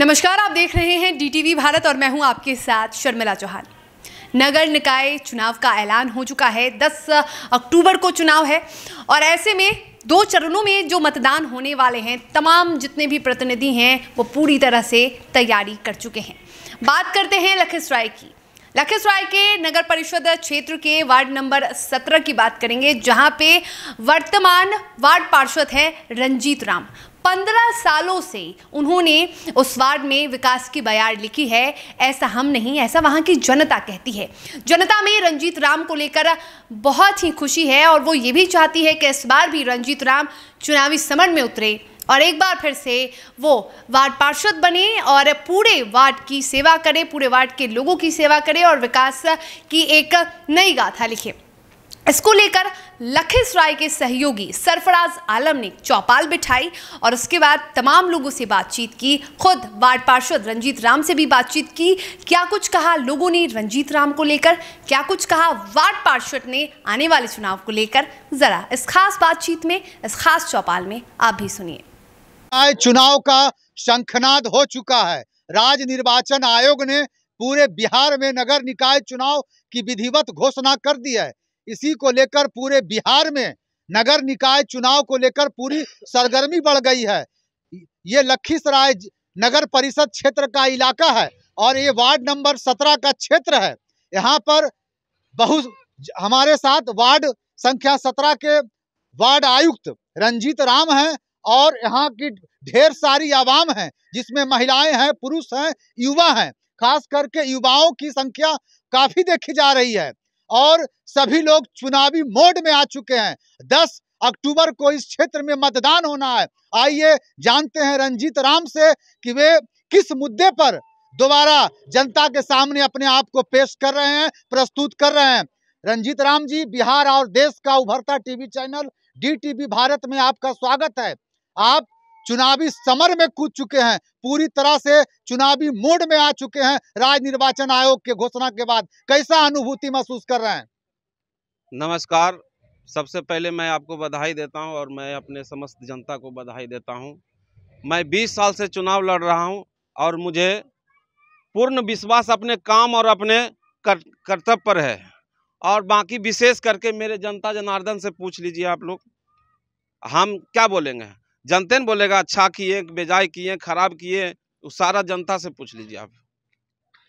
नमस्कार आप देख रहे हैं डीटीवी भारत और मैं हूं आपके साथ शर्मिला चौहान नगर निकाय चुनाव का ऐलान हो चुका है 10 अक्टूबर को चुनाव है और ऐसे में दो चरणों में जो मतदान होने वाले हैं तमाम जितने भी प्रतिनिधि हैं वो पूरी तरह से तैयारी कर चुके हैं बात करते हैं लखीसराय की लखीसराय के नगर परिषद क्षेत्र के वार्ड नंबर 17 की बात करेंगे जहां पे वर्तमान वार्ड पार्षद हैं रंजीत राम पंद्रह सालों से उन्होंने उस वार्ड में विकास की बयार लिखी है ऐसा हम नहीं ऐसा वहाँ की जनता कहती है जनता में रंजीत राम को लेकर बहुत ही खुशी है और वो ये भी चाहती है कि इस बार भी रंजीत राम चुनावी समर में उतरे और एक बार फिर से वो वार्ड पार्षद बने और पूरे वार्ड की सेवा करें पूरे वार्ड के लोगों की सेवा करें और विकास की एक नई गाथा लिखें इसको लेकर लखीसराय के सहयोगी सरफराज आलम ने चौपाल बिठाई और उसके बाद तमाम लोगों से बातचीत की खुद वार्ड पार्षद रंजीत राम से भी बातचीत की क्या कुछ कहा लोगों ने रंजीत राम को लेकर क्या कुछ कहा वार्ड पार्षद ने आने वाले चुनाव को लेकर जरा इस खास बातचीत में इस खास चौपाल में आप भी सुनिए चुनाव का शंखनाद हो चुका है राज्य निर्वाचन आयोग ने पूरे बिहार में नगर निकाय चुनाव की विधिवत घोषणा कर दी है इसी को लेकर पूरे बिहार में नगर निकाय चुनाव को लेकर पूरी सरगर्मी बढ़ गई है ये लखीसराय नगर परिषद क्षेत्र का इलाका है और ये वार्ड नंबर सत्रह का क्षेत्र है यहाँ पर बहु हमारे साथ वार्ड संख्या सत्रह के वार्ड आयुक्त रंजीत राम हैं और यहाँ की ढेर सारी आवाम है जिसमें महिलाएं हैं पुरुष हैं युवा हैं खास करके युवाओं की संख्या काफी देखी जा रही है और सभी लोग चुनावी मोड में आ चुके हैं दस अक्टूबर को इस क्षेत्र में मतदान होना है आइए जानते हैं रंजीत राम से कि वे किस मुद्दे पर दोबारा जनता के सामने अपने आप को पेश कर रहे हैं प्रस्तुत कर रहे हैं रंजीत राम जी बिहार और देश का उभरता TV channel D TV Bharat में आपका स्वागत है आप चुनावी समर में कूद चुके हैं पूरी तरह से चुनावी मोड में आ चुके हैं राज्य निर्वाचन आयोग के घोषणा के बाद कैसा अनुभूति महसूस कर रहे हैं नमस्कार सबसे पहले मैं आपको बधाई देता हूं और मैं अपने समस्त जनता को बधाई देता हूं मैं 20 साल से चुनाव लड़ रहा हूं और मुझे पूर्ण विश्वास अपने काम और अपने कर्तव्य पर है और बाकी विशेष करके मेरे जनता जनार्दन से पूछ लीजिए आप लोग हम क्या बोलेंगे जनते न बोलेगा अच्छा किए बेजाय किए खराब किए वो तो सारा जनता से पूछ लीजिए आप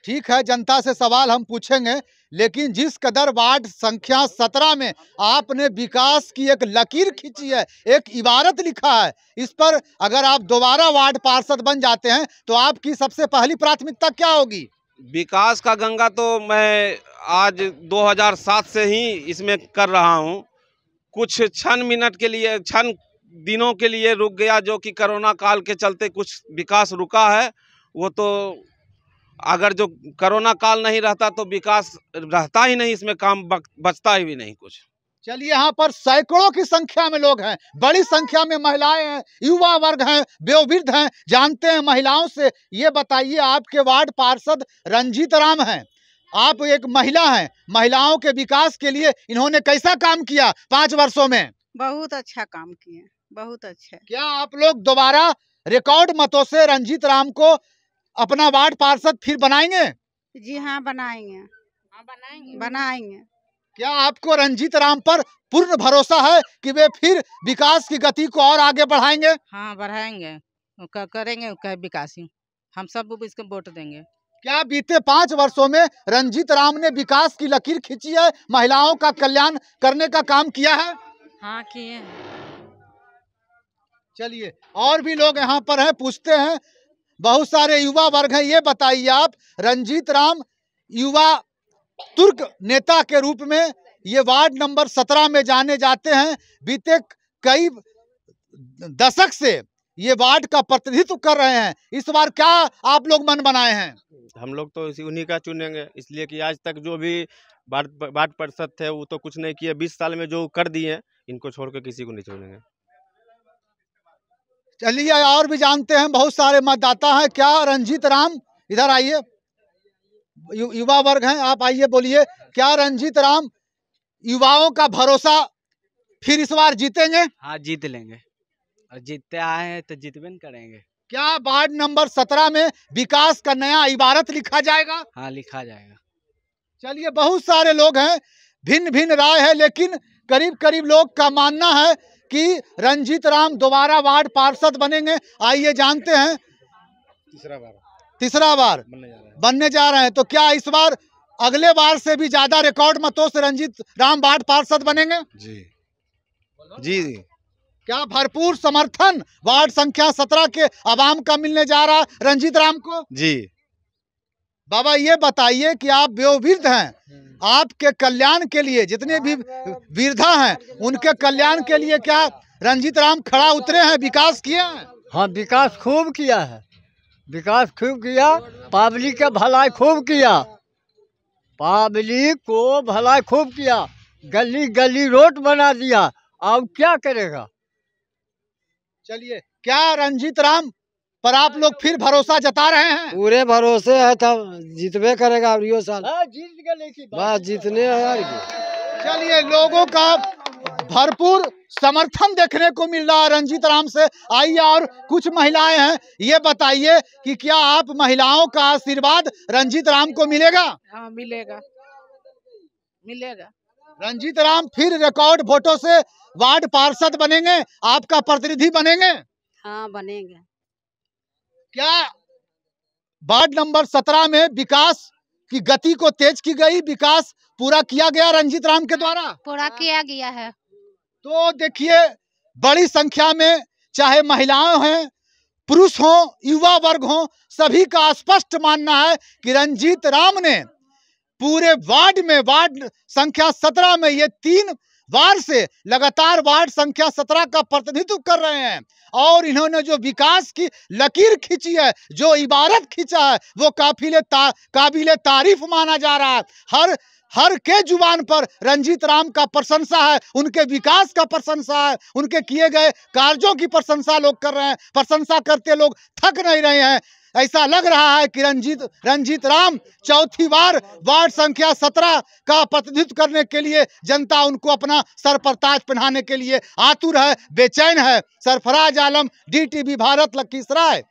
ठीक है जनता से सवाल हम पूछेंगे लेकिन जिस कदर वार्ड संख्या सत्रह में आपने विकास की एक लकीर खींची है एक इबारत लिखा है इस पर अगर आप दोबारा वार्ड पार्षद बन जाते हैं तो आपकी सबसे पहली प्राथमिकता क्या होगी विकास का गंगा तो मैं आज 2007 से ही इसमें कर रहा हूं कुछ छन मिनट के लिए छन दिनों के लिए रुक गया जो कि कोरोना काल के चलते कुछ विकास रुका है वो तो अगर जो कोरोना काल नहीं रहता तो विकास रहता ही नहीं इसमें काम बचता ही भी नहीं कुछ चलिए यहाँ पर सैकड़ों की संख्या में लोग हैं बड़ी संख्या में महिलाएं हैं युवा वर्ग हैं बेवृद्ध हैं जानते हैं महिलाओं से ये बताइए आपके वार्ड पार्षद रंजीत राम हैं आप एक महिला हैं महिलाओं के विकास के लिए इन्होंने कैसा काम किया पाँच वर्षों में बहुत अच्छा काम किया बहुत अच्छा क्या आप लोग दोबारा रिकॉर्ड मतों से रंजीत राम को अपना वार्ड पार्षद फिर बनाएंगे जी हाँ बनाएंगे हाँ, बनाएंगे बनाएंगे क्या आपको रंजीत राम पर पूर्ण भरोसा है कि वे फिर विकास की गति को और आगे बढ़ाएंगे हाँ बढ़ाएंगे करेंगे विकास हम सब इसको वोट देंगे क्या बीते पाँच वर्षों में रंजीत राम ने विकास की लकीर खींची है महिलाओं का कल्याण करने का काम किया है हाँ किए चलिए और भी लोग यहाँ पर हैं पूछते हैं बहुत सारे युवा वर्ग हैं ये बताइए आप रंजीत राम युवा तुर्क नेता के रूप में ये वार्ड नंबर सत्रह में जाने जाते हैं बीते कई दशक से ये वार्ड का प्रतिनिधित्व कर रहे हैं इस बार क्या आप लोग मन बनाए हैं हम लोग तो इसी उन्हीं का चुनेंगे इसलिए कि आज तक जो भी वार्ड वार्ड परिषद थे वो तो कुछ नहीं किए बीस साल में जो कर दिए इनको छोड़ किसी को नहीं चुनेंगे चलिए और भी जानते हैं बहुत सारे मतदाता हैं क्या रंजीत राम इधर आइए युवा वर्ग हैं आप आइए बोलिए क्या रंजीत राम युवाओं का भरोसा फिर इस बार जीतेंगे हाँ जीत लेंगे और जीतते आए हैं तो जीतबे करेंगे क्या वार्ड नंबर सत्रह में विकास का नया इबारत लिखा जाएगा हाँ लिखा जाएगा चलिए बहुत सारे लोग हैं भिन्न भिन्न राय है लेकिन करीब करीब लोग का मानना है कि रंजीत राम दोबारा वार्ड पार्षद बनेंगे आइए जानते हैं तीसरा बार तीसरा बार बनने जा रहे हैं बनने जा रहे हैं तो क्या इस बार अगले बार से भी ज्यादा रिकॉर्ड मतों से रंजीत राम वार्ड पार्षद बनेंगे जी जी क्या भरपूर समर्थन वार्ड संख्या सत्रह के आवाम का मिलने जा रहा रंजीत राम को जी बाबा ये बताइए कि आप बेवृद्ध हैं आपके कल्याण के लिए जितने भी वृद्धा हैं उनके कल्याण के लिए क्या रंजीत राम खड़ा उतरे हैं विकास किया है हाँ विकास खूब किया है विकास खूब किया पब्लिक का भलाई खूब किया पब्लिक को भलाई खूब किया गली गली रोड बना दिया अब क्या करेगा चलिए क्या रंजीत राम पर आप लोग फिर भरोसा जता रहे हैं पूरे भरोसे है तब जीतवे करेगा अगलियो साल हाँ, जीत बस जीतने चलिए लोगों का भरपूर समर्थन देखने को मिल रहा है रंजीत राम से आइए और कुछ महिलाएं हैं ये बताइए कि क्या आप महिलाओं का आशीर्वाद रंजीत राम को मिलेगा हाँ मिलेगा मिलेगा रंजीत राम फिर रिकॉर्ड वोटों से वार्ड पार्षद बनेंगे आपका प्रतिनिधि बनेंगे हाँ बनेंगे क्या वार्ड नंबर सत्रह में विकास की गति को तेज की गई विकास पूरा किया गया रंजीत राम के द्वारा पूरा हाँ। किया गया है तो देखिए बड़ी संख्या में चाहे महिलाएं हैं पुरुष हों युवा वर्ग हों सभी का स्पष्ट मानना है कि रंजीत राम ने पूरे वार्ड में वार्ड संख्या सत्रह में ये तीन वार से लगातार वार्ड संख्या सत्रह का प्रतिनिधित्व कर रहे हैं और इन्होंने जो विकास की लकीर खींची है जो इबारत खींचा है वो काफिले ता, काबिल तारीफ माना जा रहा है हर हर के जुबान पर रंजीत राम का प्रशंसा है उनके विकास का प्रशंसा है उनके किए गए कार्यों की प्रशंसा लोग कर रहे हैं प्रशंसा करते लोग थक नहीं रहे हैं ऐसा लग रहा है कि रंजीत रंजीत राम चौथी बार वार्ड संख्या सत्रह का प्रतिनिधित्व करने के लिए जनता उनको अपना सर पर ताज पहनाने के लिए आतुर है बेचैन है सरफराज आलम डीटीवी भारत लखीसराय